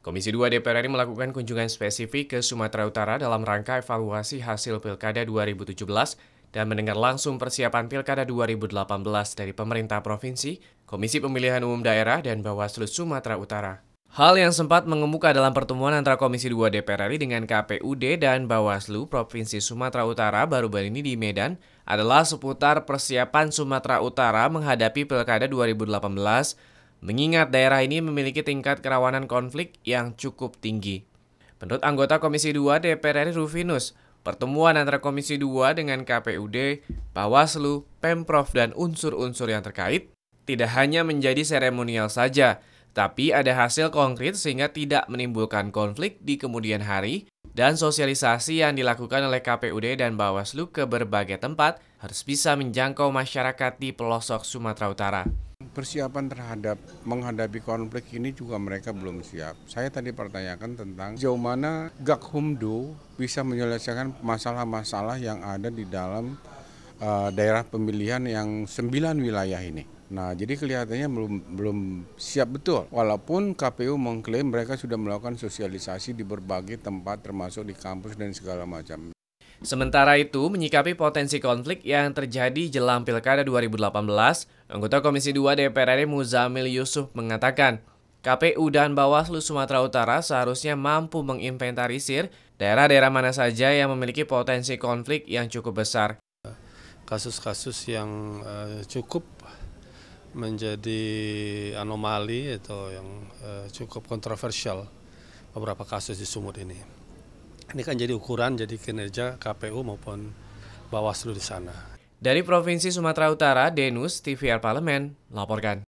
Komisi 2 DPR RI melakukan kunjungan spesifik ke Sumatera Utara dalam rangka evaluasi hasil Pilkada 2017 dan mendengar langsung persiapan Pilkada 2018 dari pemerintah provinsi, Komisi Pemilihan Umum Daerah, dan Bawaslu Sumatera Utara. Hal yang sempat mengemuka dalam pertemuan antara Komisi 2 DPR RI dengan KPUD dan Bawaslu Provinsi Sumatera Utara baru-baru ini di Medan adalah seputar persiapan Sumatera Utara menghadapi Pilkada 2018 mengingat daerah ini memiliki tingkat kerawanan konflik yang cukup tinggi. Menurut anggota Komisi 2 DPR RI Rufinus, pertemuan antara Komisi 2 dengan KPUD, Bawaslu, Pemprov, dan unsur-unsur yang terkait tidak hanya menjadi seremonial saja, tapi ada hasil konkret sehingga tidak menimbulkan konflik di kemudian hari dan sosialisasi yang dilakukan oleh KPUD dan Bawaslu ke berbagai tempat harus bisa menjangkau masyarakat di pelosok Sumatera Utara persiapan terhadap menghadapi konflik ini juga mereka belum siap. Saya tadi pertanyakan tentang jauh mana Gakumdu bisa menyelesaikan masalah-masalah yang ada di dalam uh, daerah pemilihan yang sembilan wilayah ini. Nah, jadi kelihatannya belum belum siap betul. Walaupun KPU mengklaim mereka sudah melakukan sosialisasi di berbagai tempat termasuk di kampus dan segala macam. Sementara itu, menyikapi potensi konflik yang terjadi jelang Pilkada 2018, anggota Komisi 2 DPR RI Muzamil Yusuf mengatakan, KPU dan Bawaslu Sumatera Utara seharusnya mampu menginventarisir daerah-daerah mana saja yang memiliki potensi konflik yang cukup besar. Kasus-kasus yang eh, cukup menjadi anomali atau yang eh, cukup kontroversial beberapa kasus di Sumut ini. Ini kan jadi ukuran jadi kinerja KPU maupun Bawaslu di sana. Dari Provinsi Sumatera Utara, Denus, TVR Parlemen, laporkan.